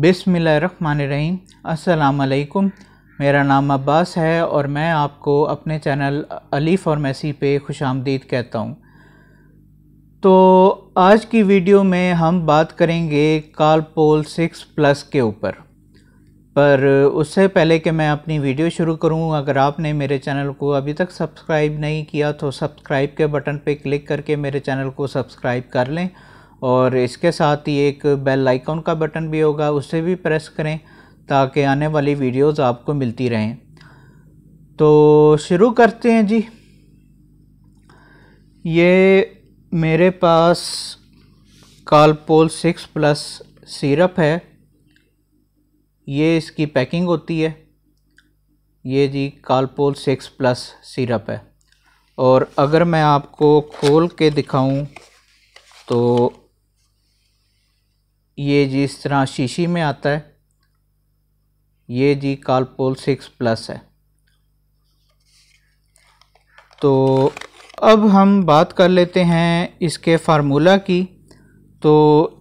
बिसमीम असलकुम मेरा नाम अब्बास है और मैं आपको अपने चैनल अलीफ़ और मैसी पे खुश आमदीद कहता हूँ तो आज की वीडियो में हम बात करेंगे पोल सिक्स प्लस के ऊपर पर उससे पहले कि मैं अपनी वीडियो शुरू करूं अगर आपने मेरे चैनल को अभी तक सब्सक्राइब नहीं किया तो सब्सक्राइब के बटन पर क्लिक करके मेरे चैनल को सब्सक्राइब कर लें और इसके साथ ही एक बेल आइकॉन का बटन भी होगा उसे भी प्रेस करें ताकि आने वाली वीडियोस आपको मिलती रहें तो शुरू करते हैं जी ये मेरे पास कालपोल सिक्स प्लस सिरप है ये इसकी पैकिंग होती है ये जी कालपोल सिक्स प्लस सिरप है और अगर मैं आपको खोल के दिखाऊं तो ये जी इस तरह शीशी में आता है ये जी कालपोल सिक्स प्लस है तो अब हम बात कर लेते हैं इसके फार्मूला की तो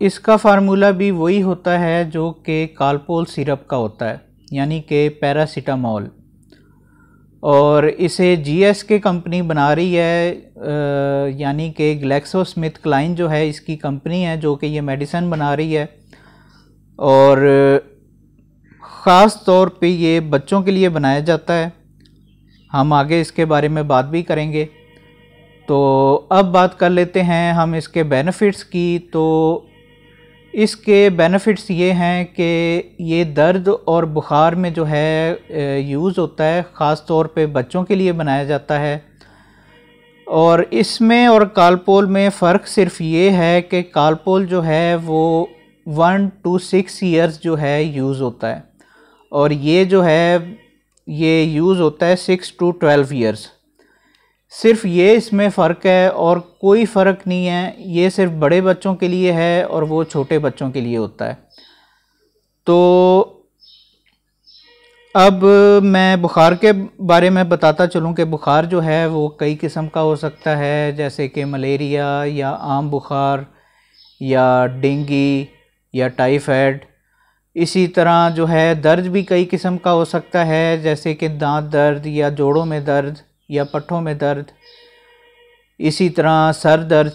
इसका फार्मूला भी वही होता है जो कि कालपोल सिरप का होता है यानी कि पैरासीटामोल और इसे एस के कंपनी बना रही है यानी कि ग्लैक्सो स्मिथ क्लाइन जो है इसकी कंपनी है जो कि ये मेडिसन बना रही है और ख़ास तौर पे ये बच्चों के लिए बनाया जाता है हम आगे इसके बारे में बात भी करेंगे तो अब बात कर लेते हैं हम इसके बेनिफिट्स की तो इसके बेनिफिट्स ये हैं कि ये दर्द और बुखार में जो है यूज़ होता है ख़ास तौर पे बच्चों के लिए बनाया जाता है और इसमें और कालपोल में फ़र्क सिर्फ ये है कि कालपोल जो है वो वन टू सिक्स ईयर्स जो है यूज़ होता है और ये जो है ये यूज़ होता है सिक्स टू ट्वेल्व इयर्स सिर्फ ये इसमें फ़र्क है और कोई फ़र्क नहीं है ये सिर्फ बड़े बच्चों के लिए है और वो छोटे बच्चों के लिए होता है तो अब मैं बुखार के बारे में बताता चलूँ कि बुखार जो है वो कई किस्म का हो सकता है जैसे कि मलेरिया या आम बुखार या डेंगी या टाइफाइड इसी तरह जो है दर्द भी कई किस्म का हो सकता है जैसे कि दांत दर्द या जोड़ों में दर्द या पट्ठों में दर्द इसी तरह सर दर्द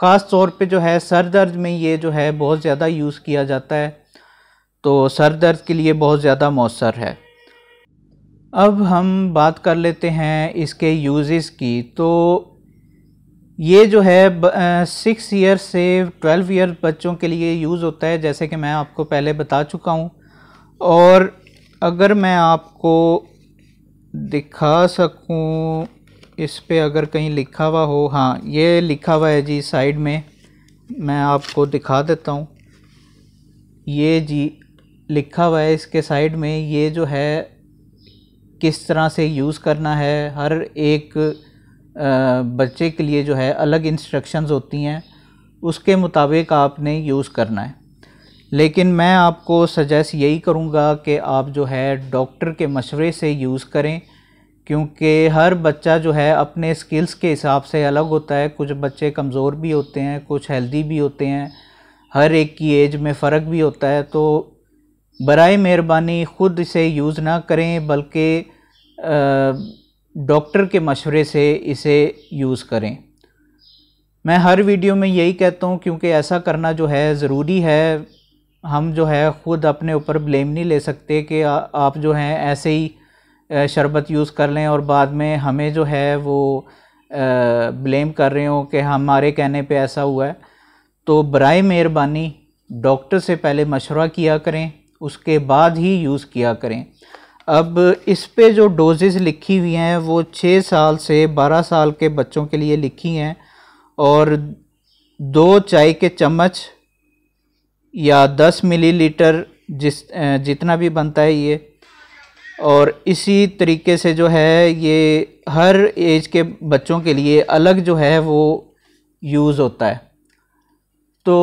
ख़ास तौर पे जो है सर दर्द में ये जो है बहुत ज़्यादा यूज़ किया जाता है तो सर दर्द के लिए बहुत ज़्यादा मौसर है अब हम बात कर लेते हैं इसके यूज़ की तो ये जो है सिक्स ईयर से ट्वेल्व ईयर बच्चों के लिए यूज़ होता है जैसे कि मैं आपको पहले बता चुका हूँ और अगर मैं आपको दिखा सकूँ इस पे अगर कहीं लिखा हुआ हो हाँ ये लिखा हुआ है जी साइड में मैं आपको दिखा देता हूँ ये जी लिखा हुआ है इसके साइड में ये जो है किस तरह से यूज़ करना है हर एक बच्चे के लिए जो है अलग इंस्ट्रक्शंस होती हैं उसके मुताबिक आपने यूज़ करना है लेकिन मैं आपको सजेस्ट यही करूँगा कि आप जो है डॉक्टर के मशवरे से यूज़ करें क्योंकि हर बच्चा जो है अपने स्किल्स के हिसाब से अलग होता है कुछ बच्चे कमज़ोर भी होते हैं कुछ हेल्दी भी होते हैं हर एक की एज में फ़र्क भी होता है तो बर मेहरबानी ख़ुद इसे यूज़ ना करें बल्कि डॉक्टर के मशवरे से इसे यूज़ करें मैं हर वीडियो में यही कहता हूँ क्योंकि ऐसा करना जो है ज़रूरी है हम जो है ख़ुद अपने ऊपर ब्लेम नहीं ले सकते कि आप जो हैं ऐसे ही शरबत यूज़ कर लें और बाद में हमें जो है वो ब्लेम कर रहे हो कि हमारे कहने पे ऐसा हुआ है तो बर मेहरबानी डॉक्टर से पहले मशवरा किया करें उसके बाद ही यूज़ किया करें अब इस पे जो डोजेस लिखी हुई हैं वो छः साल से बारह साल के बच्चों के लिए लिखी हैं और दो चाय के चम्मच या 10 मिलीलीटर जिस जितना भी बनता है ये और इसी तरीके से जो है ये हर एज के बच्चों के लिए अलग जो है वो यूज़ होता है तो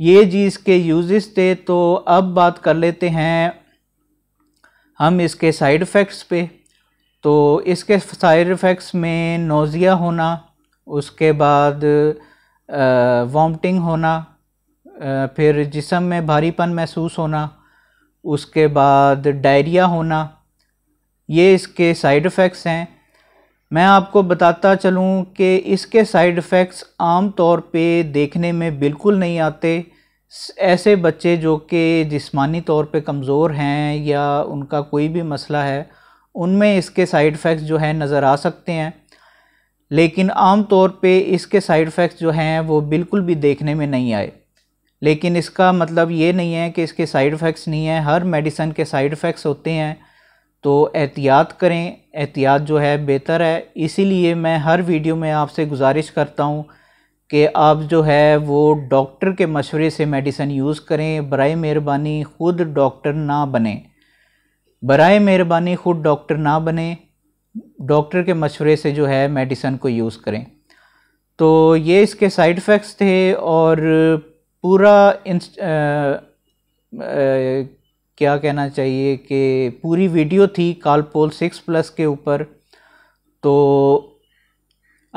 ये चीज़ के यूज़ थे तो अब बात कर लेते हैं हम इसके साइड इफ़ेक्ट्स पे तो इसके साइड इफ़ेक्ट्स में नोज़िया होना उसके बाद वॉमटिंग होना फिर जिसम में भारीपन महसूस होना उसके बाद डायरिया होना ये इसके साइड इफ़ेक्ट्स हैं मैं आपको बताता चलूं कि इसके साइड इफ़ेक्ट्स आम तौर पे देखने में बिल्कुल नहीं आते ऐसे बच्चे जो कि जिस्मानी तौर पे कमज़ोर हैं या उनका कोई भी मसला है उनमें इसके साइड इफ़ेक्ट्स जो हैं नज़र आ सकते हैं लेकिन आम तौर पे इसके साइड इफ़ेक्ट्स जो हैं वो बिल्कुल भी देखने में नहीं आए लेकिन इसका मतलब ये नहीं है कि इसके साइड इफ़ेक्ट्स नहीं हैं हर मेडिसन के साइड इफ़ेक्ट्स होते हैं तो एहतियात करें एहतियात जो है बेहतर है इसीलिए मैं हर वीडियो में आपसे गुजारिश करता हूँ कि आप जो है वो डॉक्टर के मशवरे से मेडिसन यूज़ करें बर मेहरबानी ख़ुद डॉक्टर ना बने बर मेहरबानी ख़ुद डॉक्टर ना बने डॉक्टर के मशवरे से जो है मेडिसन को यूज़ करें तो ये इसके साइड इफ़ेक्ट्स थे और पूरा क्या कहना चाहिए कि पूरी वीडियो थी कालपोल सिक्स प्लस के ऊपर तो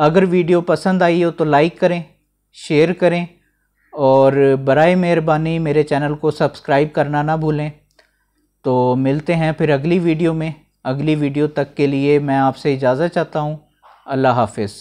अगर वीडियो पसंद आई हो तो लाइक करें शेयर करें और बरए मेहरबानी मेरे चैनल को सब्सक्राइब करना ना भूलें तो मिलते हैं फिर अगली वीडियो में अगली वीडियो तक के लिए मैं आपसे इजाज़त चाहता हूँ अल्लाह हाफिज़